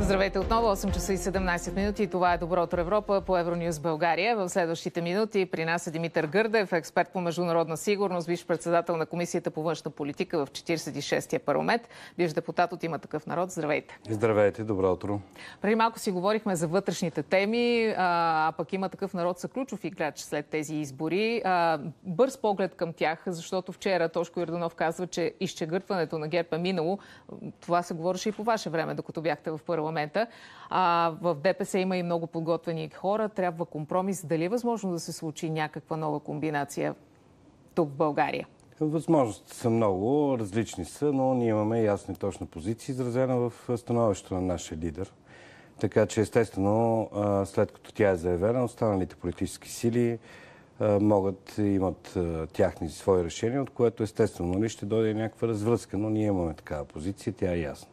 Здравейте отново, 8 часа и 17 минути. Това е Доброто Европа по Евронюз България. В следващите минути при нас е Димитър Гърдев, експерт по международна сигурност, бивш председател на Комисията по външна политика в 46-я парламент, бивш депутат от Има такъв народ. Здравейте. Здравейте, добро утро. Преди малко си говорихме за вътрешните теми, а пък Има такъв народ са ключов играч след тези избори. бърз поглед към тях, защото вчера Тошко Ирданов казва, че изчегъртването на ГЕРБ е минало. Това се говореше и по ваше време, докато бяхте в първа парламента. А, в ДПС има и много подготвени хора. Трябва компромис. Дали е възможно да се случи някаква нова комбинация тук в България? Възможностите са много, различни са, но ние имаме ясна и точна позиция, изразена в становището на нашия лидер. Така че, естествено, след като тя е заявена, останалите политически сили могат и имат тяхни свои решения, от което естествено ли нали, ще дойде някаква развръзка, но ние имаме такава позиция, тя е ясна.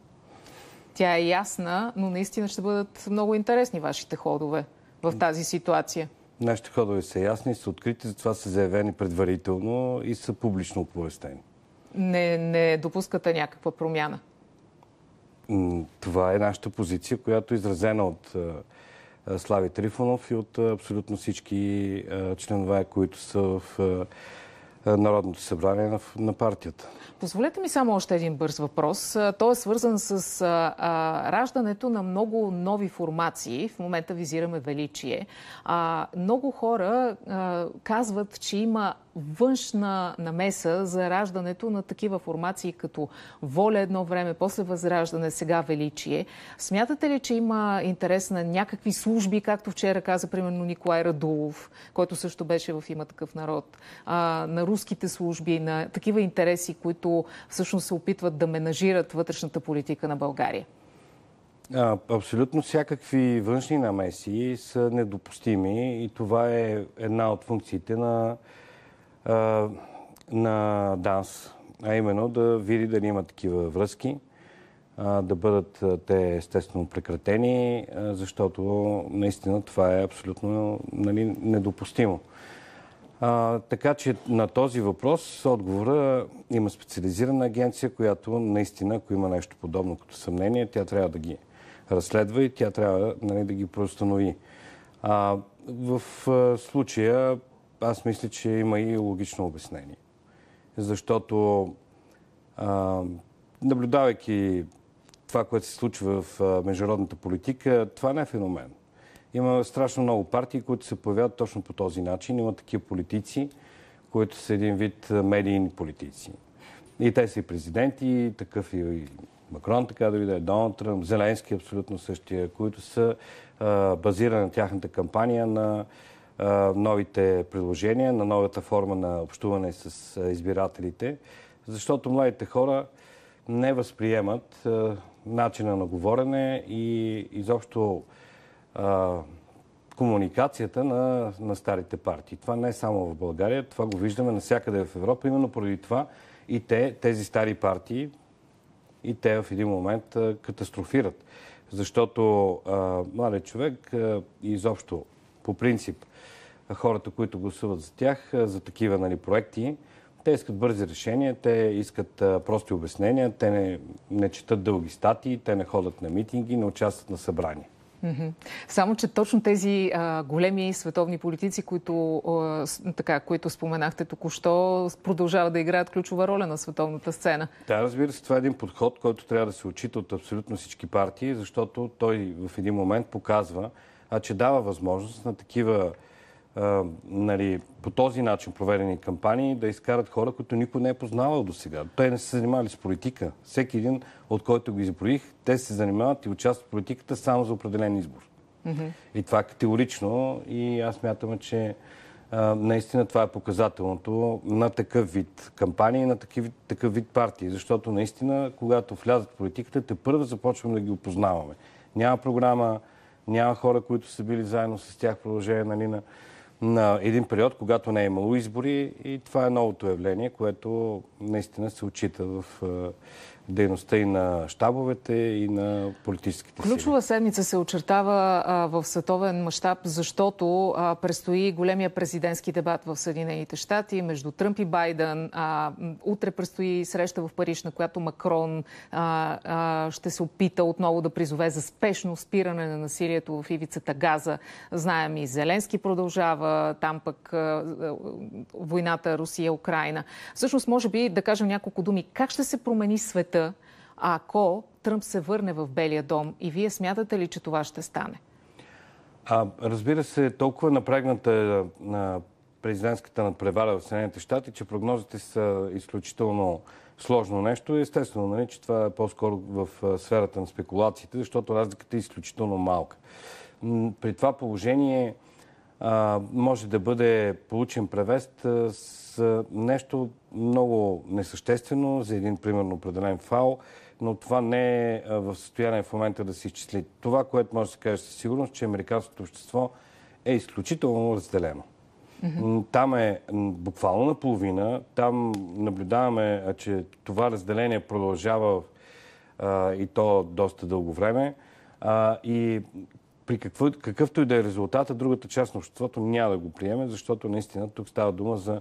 Тя е ясна, но наистина ще бъдат много интересни вашите ходове в тази ситуация. Нашите ходове са ясни, са открити, затова са заявени предварително и са публично оповестени. Не, не допускате някаква промяна? Това е нашата позиция, която е изразена от Слави Трифонов и от абсолютно всички членове, които са в е, Народното събрание на, на партията. Позволете ми само още един бърз въпрос. Е, той е свързан с а, е, а, раждането на много нови формации. В момента визираме величие. А, много хора а, казват, че има външна намеса за раждането на такива формации като Воля едно време, после Възраждане, сега Величие. Смятате ли, че има интерес на някакви служби, както вчера каза примерно Николай Радулов, който също беше в Има такъв народ, а, на руските служби, на такива интереси, които всъщност се опитват да менажират вътрешната политика на България? А, абсолютно всякакви външни намеси са недопустими и това е една от функциите на на ДАНС, а именно да види дали има такива връзки, да бъдат те естествено прекратени, защото наистина това е абсолютно нали, недопустимо. А, така че на този въпрос отговора има специализирана агенция, която наистина, ако има нещо подобно като съмнение, тя трябва да ги разследва и тя трябва нали, да ги преустанови. А, в а, случая аз мисля, че има и логично обяснение. Защото а, наблюдавайки това, което се случва в а, международната политика, това не е феномен. Има страшно много партии, които се появяват точно по този начин. Има такива политици, които са един вид медийни политици. И те са и президенти, такъв и Макрон, така да видя, е, Доналд Тръмп, Зеленски е абсолютно същия, които са а, базирани на тяхната кампания на новите приложения, на новата форма на общуване с избирателите, защото младите хора не възприемат начина на говорене и изобщо комуникацията на, на старите партии. Това не е само в България, това го виждаме навсякъде в Европа. Именно поради това и те, тези стари партии, и те в един момент катастрофират. Защото а, младият човек а, изобщо по принцип хората, които гласуват за тях, за такива нали, проекти. Те искат бързи решения, те искат а, прости обяснения, те не, не четат дълги статии, те не ходят на митинги, не участват на събрания. Само, че точно тези а, големи световни политици, които, а, така, които споменахте току-що, продължават да играят ключова роля на световната сцена. Да, разбира се, това е един подход, който трябва да се очита от абсолютно всички партии, защото той в един момент показва, а че дава възможност на такива а, нали, по този начин проведени кампании да изкарат хора, които никой не е познавал до сега. Те не са се занимавали с политика. Всеки един, от който го изброих, те се занимават и участват в политиката само за определен избор. Mm-hmm. И това е категорично и аз мятам, че а, наистина това е показателното на такъв вид кампании, на такъв, такъв вид партии. Защото наистина, когато влязат в политиката, те първо започваме да ги опознаваме. Няма програма, няма хора, които са били заедно с тях в продължение нали, на на един период, когато не е имало избори и това е новото явление, което наистина се очита в е, дейността и на щабовете, и на политическите сили. Ключова седмица се очертава а, в световен мащаб, защото а, предстои големия президентски дебат в Съединените щати между Тръмп и Байден. А, утре предстои среща в Париж, на която Макрон ще се опита отново да призове за спешно спиране на насилието в ивицата Газа. Знаем и Зеленски продължава там пък войната Русия-Украина. Всъщност, може би да кажем няколко думи. Как ще се промени света, ако Тръмп се върне в Белия дом? И вие смятате ли, че това ще стане? А, разбира се, толкова напрегната на президентската надпревара в Съединените щати, че прогнозите са изключително сложно нещо. Естествено, нали, че това е по-скоро в сферата на спекулациите, защото разликата е изключително малка. При това положение може да бъде получен превест с нещо много несъществено за един примерно определен фал, но това не е в състояние в момента да се изчисли. Това, което може да се каже със сигурност, че американското общество е изключително разделено. Там е буквално наполовина. Там наблюдаваме, че това разделение продължава а, и то доста дълго време. А, и при какво, какъвто и да е резултата, другата част на обществото няма да го приеме, защото наистина тук става дума за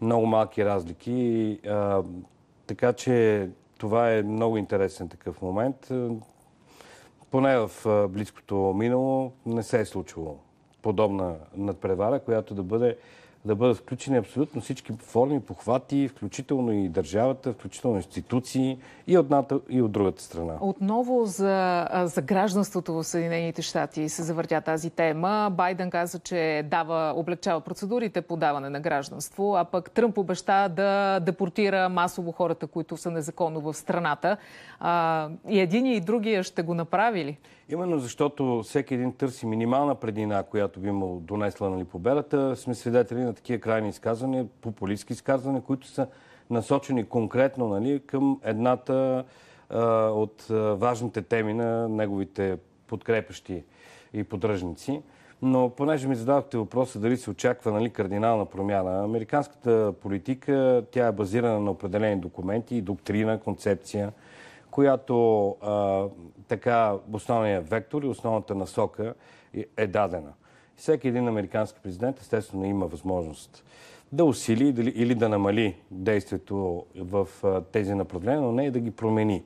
много малки разлики. И, а, така че това е много интересен такъв момент. Поне в близкото минало не се е случило подобна надпревара, която да бъде да бъдат включени абсолютно всички форми, похвати, включително и държавата, включително институции и от едната и от другата страна. Отново за, за гражданството в Съединените щати се завъртя тази тема. Байден каза, че дава, облегчава процедурите по даване на гражданство, а пък Тръмп обеща да депортира масово хората, които са незаконно в страната. А, и един и другия ще го направили. Именно защото всеки един търси минимална предина, която би му донесла нали, победата. Сме свидетели на такива крайни изказвания, популистски изказвания, които са насочени конкретно нали, към едната а, от важните теми на неговите подкрепещи и поддръжници. Но понеже ми задавате въпроса дали се очаква нали, кардинална промяна, американската политика, тя е базирана на определени документи, доктрина, концепция, която а, така основният вектор и основната насока е дадена. Всеки един американски президент, естествено, има възможност да усили или да намали действието в тези направления, но не и да ги промени.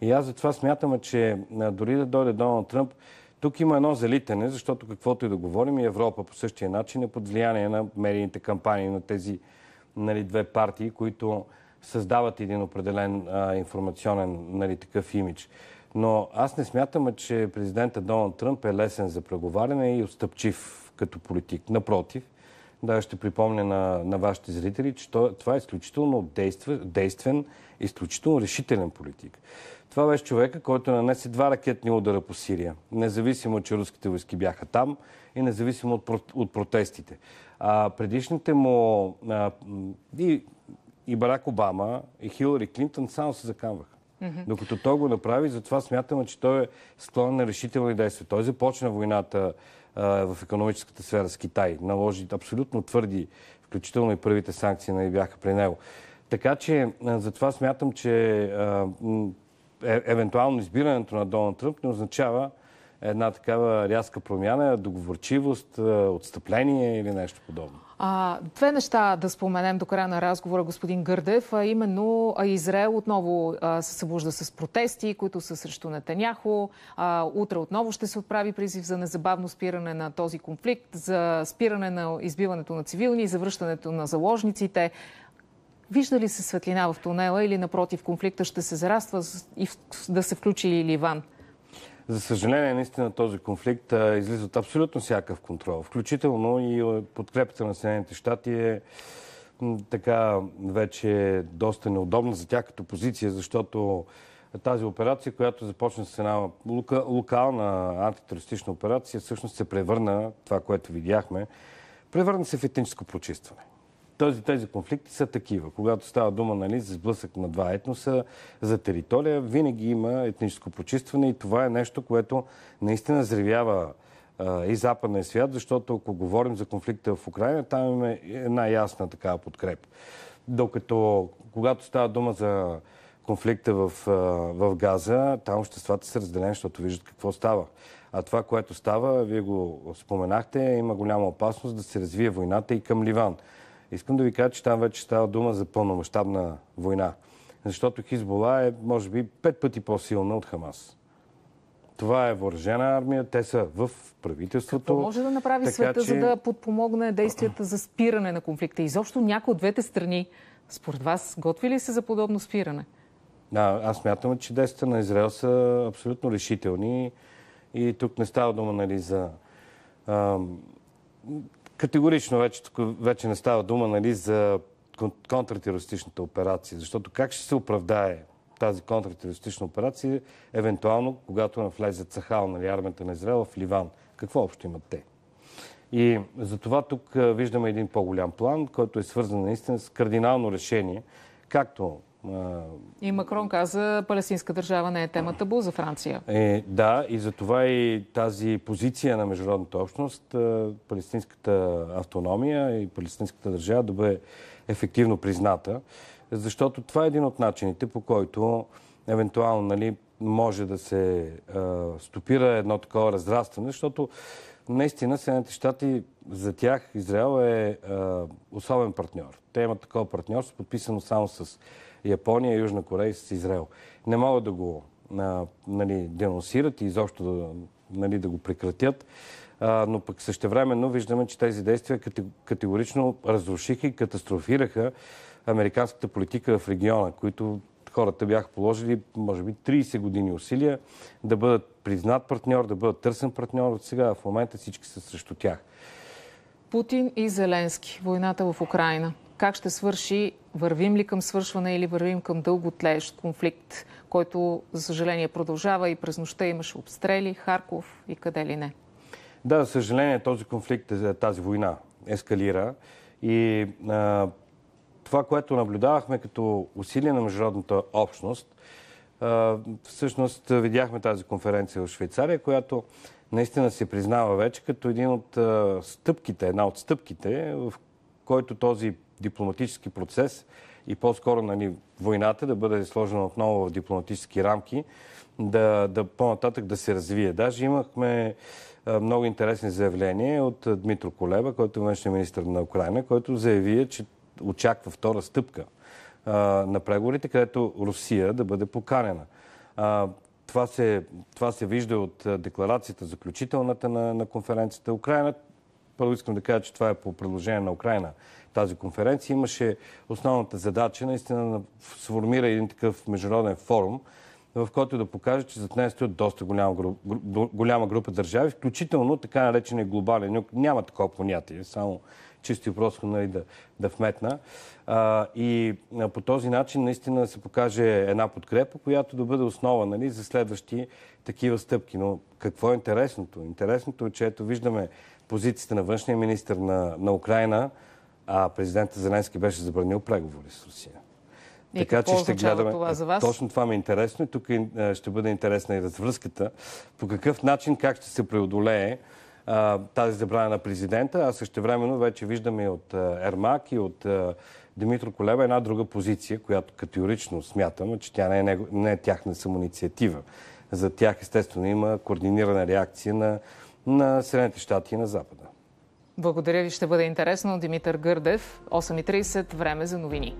И аз затова смятам, че дори да дойде Доналд Тръмп, тук има едно залитане, защото каквото и да говорим, и Европа по същия начин е под влияние на медийните кампании на тези нали, две партии, които създават един определен а, информационен нали, такъв имидж. Но аз не смятам, че президента Доналд Тръмп е лесен за преговаряне и отстъпчив като политик. Напротив, да, ще припомня на, на вашите зрители, че това е изключително действен, действен, изключително решителен политик. Това беше човека, който нанесе два ракетни удара по Сирия, независимо, че руските войски бяха там и независимо от, от протестите. А предишните му а, и, и Барак Обама, и Хилари Клинтон само се закамваха. Докато той го направи, затова смятаме, че той е склонен на решителни действия. Той започна войната а, в економическата сфера с Китай. Наложи абсолютно твърди, включително и първите санкции нали, бяха при него. Така че а, затова смятам, че а, е, евентуално избирането на Доналд Тръмп не означава една такава рязка промяна, договорчивост, е, отстъпление или нещо подобно? А, две неща да споменем до края на разговора, господин Гърдев. А именно Израел отново а, се събужда с протести, които са срещу Нетаняхо. А, утре отново ще се отправи призив за незабавно спиране на този конфликт, за спиране на избиването на цивилни, и завръщането на заложниците. Вижда ли се светлина в тунела или напротив конфликта ще се зараства и да се включи и Ливан? За съжаление, наистина този конфликт излиза от абсолютно всякакъв контрол. Включително и подкрепата на Съединените щати е така вече доста неудобна за тях като позиция, защото тази операция, която започна с една локална антитерористична операция, всъщност се превърна, това, което видяхме, превърна се в етническо прочистване. Този, тези конфликти са такива. Когато става дума нали, за сблъсък на два етноса, за територия, винаги има етническо почистване и това е нещо, което наистина зревява и западния свят, защото ако говорим за конфликта в Украина, там има една ясна такава подкреп. Докато когато става дума за конфликта в, в Газа, там обществата са разделени, защото виждат какво става. А това, което става, вие го споменахте, има голяма опасност да се развие войната и към Ливан. Искам да ви кажа, че там вече става дума за пълномащабна война. Защото Хизбола е, може би, пет пъти по-силна от Хамас. Това е въоръжена армия, те са в правителството. Какво може да направи така, света, че... за да подпомогне действията за спиране на конфликта? Изобщо някои от двете страни, според вас, готви ли се за подобно спиране? Да, аз мятам, че действията на Израел са абсолютно решителни и тук не става дума нали, за Категорично вече, тук вече не става дума нали, за контртерористичната операция, защото как ще се оправдае тази контртерористична операция, евентуално, когато навлезе Цахал, нали, армията на Израел в Ливан. Какво общо имат те? И затова тук виждаме един по-голям план, който е свързан наистина с кардинално решение, както и Макрон каза, палестинска държава не е тема табу за Франция. Е, да, и за това и тази позиция на международната общност, палестинската автономия и палестинската държава да бъде ефективно призната, защото това е един от начините, по който евентуално нали, може да се а, стопира едно такова разрастване, защото наистина Съединените щати за тях Израел е, особен партньор. Те имат такова партньорство, подписано само с Япония, Южна Корея и с Израел. Не могат да го нали, денонсират и изобщо да, нали, да го прекратят. но пък същевременно виждаме, че тези действия категорично разрушиха и катастрофираха американската политика в региона, които хората бяха положили, може би, 30 години усилия да бъдат признат партньор, да бъдат търсен партньор. От сега в момента всички са срещу тях. Путин и Зеленски. Войната в Украина. Как ще свърши? Вървим ли към свършване или вървим към дълготлеещ конфликт, който, за съжаление, продължава и през нощта имаше обстрели, Харков и къде ли не? Да, за съжаление, този конфликт, тази война ескалира и а, това, което наблюдавахме като усилие на международната общност, всъщност видяхме тази конференция в Швейцария, която наистина се признава вече като един от стъпките, една от стъпките, в който този дипломатически процес и по-скоро нали, войната да бъде сложена отново в дипломатически рамки, да, да по-нататък да се развие. Даже имахме много интересни заявления от Дмитро Колеба, който е външния министр на Украина, който заяви, че очаква втора стъпка а, на преговорите, където Русия да бъде поканена. А, това, се, това се вижда от декларацията, заключителната на, на конференцията. Украина, първо искам да кажа, че това е по предложение на Украина тази конференция. Имаше основната задача наистина да сформира един такъв международен форум, в който да покаже, че зад нея стоят доста голяма група, голяма група държави, включително така наречения глобален юг. Няма такова понятие, само чисто и просто нали, да, да вметна. А, и а, по този начин наистина се покаже една подкрепа, която да бъде основа нали, за следващи такива стъпки. Но какво е интересното? Интересното е, че ето виждаме позицията на външния министр на, на Украина, а президента Зеленски беше забранил преговори с Русия. И е, така че ще гледаме. Това е, за вас? Точно това ми е интересно и тук е, ще бъде интересна и развръзката. По какъв начин, как ще се преодолее а, тази забрана на президента, а също времено вече виждаме и от а, Ермак и от а, Димитро Колева една друга позиция, която категорично смятам, че тя не е, него, не е тяхна самоинициатива. За тях естествено има координирана реакция на, на Съединените щати и на Запада. Благодаря ви, ще бъде интересно. Димитър Гърдев, 8.30, време за новини.